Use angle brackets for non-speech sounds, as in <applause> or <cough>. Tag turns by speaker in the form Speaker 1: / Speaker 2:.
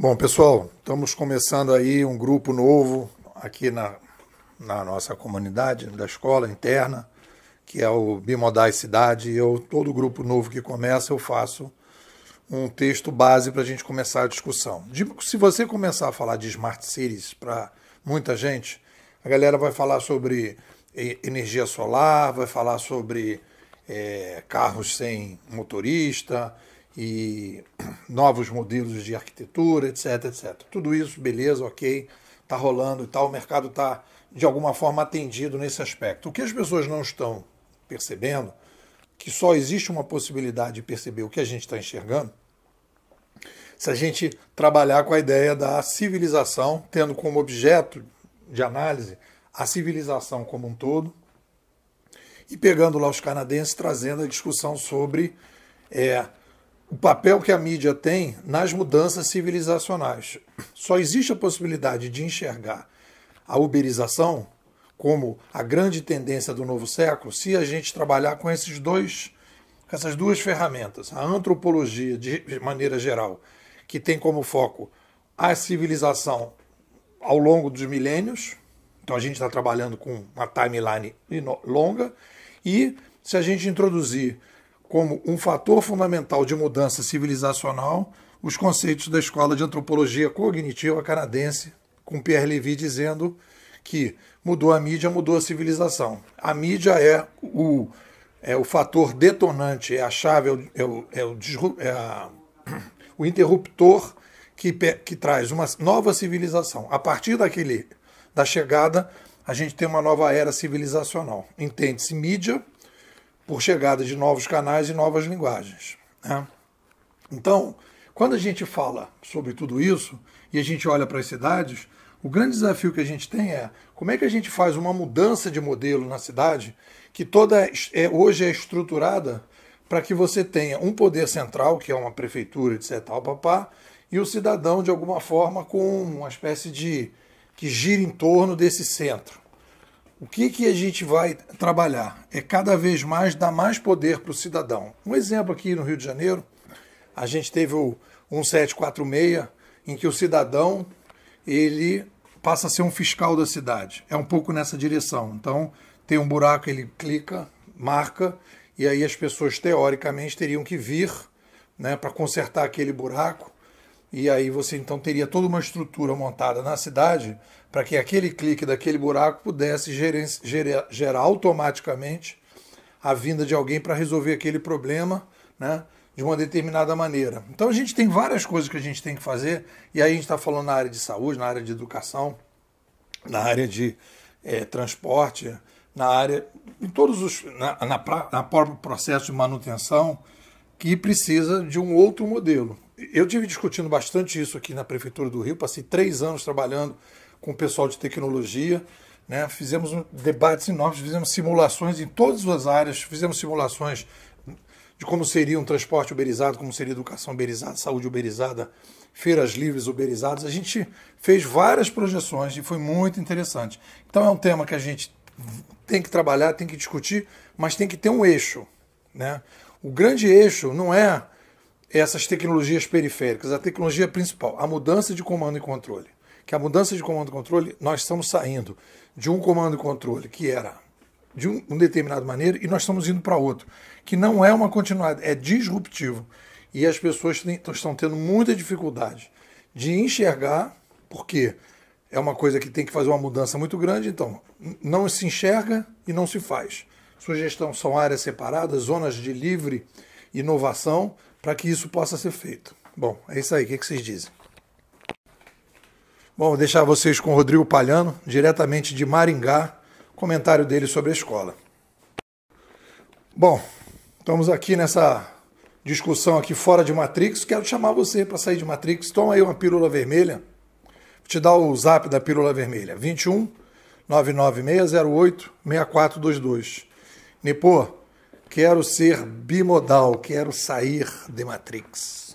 Speaker 1: Bom, pessoal, estamos começando aí um grupo novo aqui na, na nossa comunidade, da escola interna, que é o Bimodais Cidade. Eu, todo grupo novo que começa, eu faço um texto base para a gente começar a discussão. Se você começar a falar de Smart Cities para muita gente, a galera vai falar sobre é, energia solar, vai falar sobre é, carros sem motorista, e novos modelos de arquitetura, etc, etc. Tudo isso, beleza, ok, está rolando e tal, o mercado está de alguma forma atendido nesse aspecto. O que as pessoas não estão percebendo, que só existe uma possibilidade de perceber o que a gente está enxergando, se a gente trabalhar com a ideia da civilização, tendo como objeto de análise a civilização como um todo, e pegando lá os canadenses, trazendo a discussão sobre é, o papel que a mídia tem nas mudanças civilizacionais. Só existe a possibilidade de enxergar a uberização como a grande tendência do novo século se a gente trabalhar com esses dois com essas duas ferramentas, a antropologia de maneira geral, que tem como foco a civilização ao longo dos milênios, então a gente está trabalhando com uma timeline longa, e se a gente introduzir como um fator fundamental de mudança civilizacional os conceitos da Escola de Antropologia Cognitiva Canadense, com Pierre Levy dizendo que mudou a mídia, mudou a civilização. A mídia é o, é o fator detonante, é a chave, é o, é o, é, é a, <clears throat> o interruptor que, que traz uma nova civilização. A partir daquele da chegada, a gente tem uma nova era civilizacional. Entende-se mídia por chegada de novos canais e novas linguagens. Né? Então, quando a gente fala sobre tudo isso e a gente olha para as cidades, o grande desafio que a gente tem é como é que a gente faz uma mudança de modelo na cidade que toda é, é hoje é estruturada para que você tenha um poder central, que é uma prefeitura, etc., papá, e o cidadão, de alguma forma, com uma espécie de. que gira em torno desse centro. O que, que a gente vai trabalhar? É cada vez mais dar mais poder para o cidadão. Um exemplo aqui no Rio de Janeiro, a gente teve o 1746, em que o cidadão ele passa a ser um fiscal da cidade. É um pouco nessa direção. Então, tem um buraco, ele clica, marca, e aí as pessoas teoricamente teriam que vir né, para consertar aquele buraco e aí você então teria toda uma estrutura montada na cidade para que aquele clique daquele buraco pudesse gerar, automaticamente a vinda de alguém para resolver aquele problema, né? de uma determinada maneira. Então a gente tem várias coisas que a gente tem que fazer, e aí a gente está falando na área de saúde, na área de educação, na área de é, transporte, na área. em todos os. na, na, na próprio processo de manutenção, que precisa de um outro modelo eu tive discutindo bastante isso aqui na Prefeitura do Rio, passei três anos trabalhando com o pessoal de tecnologia, né? fizemos um, debates enormes, fizemos simulações em todas as áreas, fizemos simulações de como seria um transporte uberizado, como seria educação uberizada, saúde uberizada, feiras livres uberizadas. A gente fez várias projeções e foi muito interessante. Então é um tema que a gente tem que trabalhar, tem que discutir, mas tem que ter um eixo. Né? O grande eixo não é essas tecnologias periféricas, a tecnologia principal, a mudança de comando e controle. Que a mudança de comando e controle, nós estamos saindo de um comando e controle que era de um, um determinado maneira e nós estamos indo para outro, que não é uma continuidade, é disruptivo. E as pessoas têm, estão tendo muita dificuldade de enxergar, porque é uma coisa que tem que fazer uma mudança muito grande, então não se enxerga e não se faz. Sugestão são áreas separadas, zonas de livre inovação, para que isso possa ser feito. Bom, é isso aí. O que, é que vocês dizem? Bom, vou deixar vocês com o Rodrigo Palhano, diretamente de Maringá, comentário dele sobre a escola. Bom, estamos aqui nessa discussão aqui fora de Matrix. Quero chamar você para sair de Matrix. Toma aí uma pílula vermelha. Vou te dar o zap da pílula vermelha. 21 99608 6422. Nipô, quero ser bimodal, quero sair de Matrix.